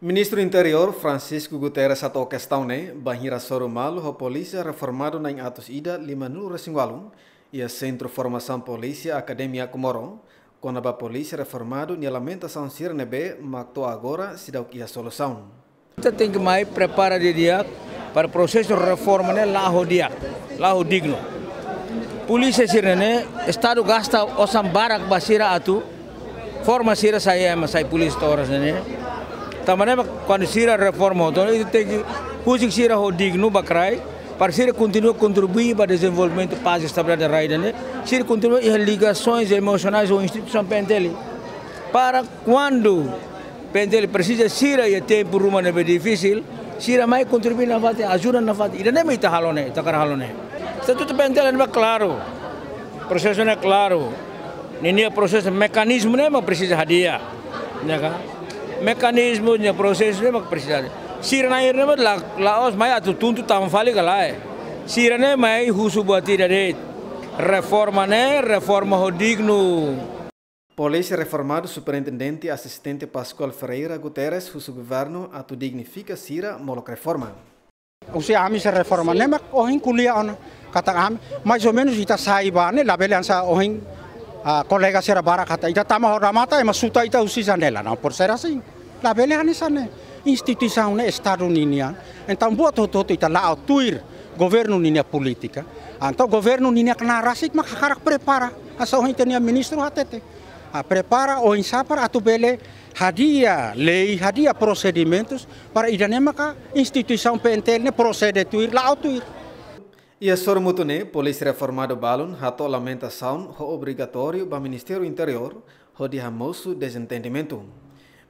Ministro Interior Francisco Guterres atau Kestaune bahira banhira malu ho polisi reformado na atos ida lima nulu resingwalung ia formasan Formação akademia Academia kona ba polisi reformado ni lamenta sansir nebe makto agora sidau ia solução. Kita tem que mais prepara de dia para proses reforma ne laho dia laho digno. Polícia sirene estado gasta osam barak basira atu forma sira saya masai polisi toras né tamane ba quando sira reforma então ele tem que hoje sira o digno ba crai para sira continua contribuir para desenvolvimento paz e estabilidade raida né sira continua as ligações emocionais ou instituição pentele para quando pentele precisa sira e é tempo rumo é difícil sira mais contribui na fate ajuda na fate ainda nem me tá halone tá cara halone estatuto pentele não é, é claro o processo não é claro nem é processo mecanismo nem é precisa de né cara mecanismo mekanismenya prosesnya mak presiden sirna irna né, mat laos mai atu tuntu tamfali kalai é. sirna mai husu buati dari né. reforma né reforma o digno. Polícia reformado superintendente assistente Pascoal Ferreira Guterres husu governo atu dignifica sira molok reforma Usi ami se reforma né o ohin kulia on kata ami mais ou menos ita saibane labeliansa ohin a ah, colega sera barakata ita tama horamata ema suta ita usi sanela na por ser assim la bele hani sane instituição ne estado ninian então boa toto ita la tuir governo ninia política então governo ninia kana rasik makakarak prepara asa o intenia ministro hatete a prepara o insapar atu bele hadia lei hadia procedimentos para idanema ka instituição pentel ne procede tuir la tuir e a Sormutune, Polícia Reformada Balun, rato lamentação obrigatório para o Ministério Interior, de hamosu desentendimento.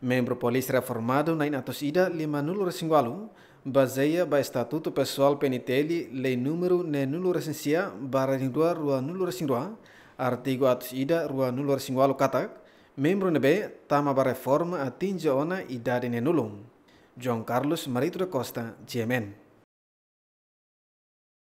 Membro Polícia Reformado na Inatosida lima nulo cingualu, baseia ba Estatuto Pessoal Penitelli, Lei número ne nulo recensia, barra lindua rua nulo recindua, artigo Atosida rua nulo recingualu katak, membro nebe tama ba reforma atinge ona idade ne nulo. João Carlos Marito da Costa, GMN.